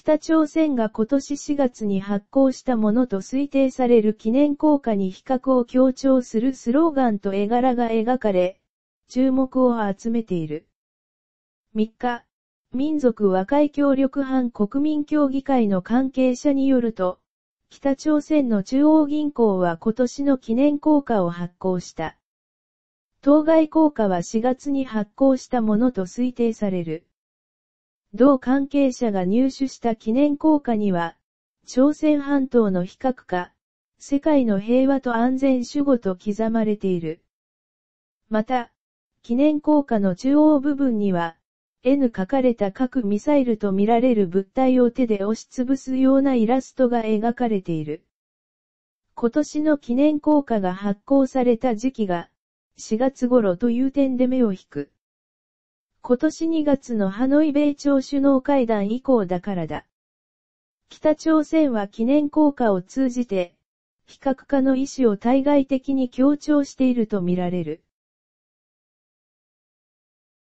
北朝鮮が今年4月に発行したものと推定される記念硬貨に比較を強調するスローガンと絵柄が描かれ、注目を集めている。3日、民族和解協力班国民協議会の関係者によると、北朝鮮の中央銀行は今年の記念硬貨を発行した。当該硬貨は4月に発行したものと推定される。同関係者が入手した記念硬貨には、朝鮮半島の非核化、世界の平和と安全守護と刻まれている。また、記念硬貨の中央部分には、N 書かれた各ミサイルと見られる物体を手で押しつぶすようなイラストが描かれている。今年の記念硬貨が発行された時期が、4月頃という点で目を引く。今年2月のハノイ米朝首脳会談以降だからだ。北朝鮮は記念効果を通じて、非核化の意思を対外的に強調しているとみられる。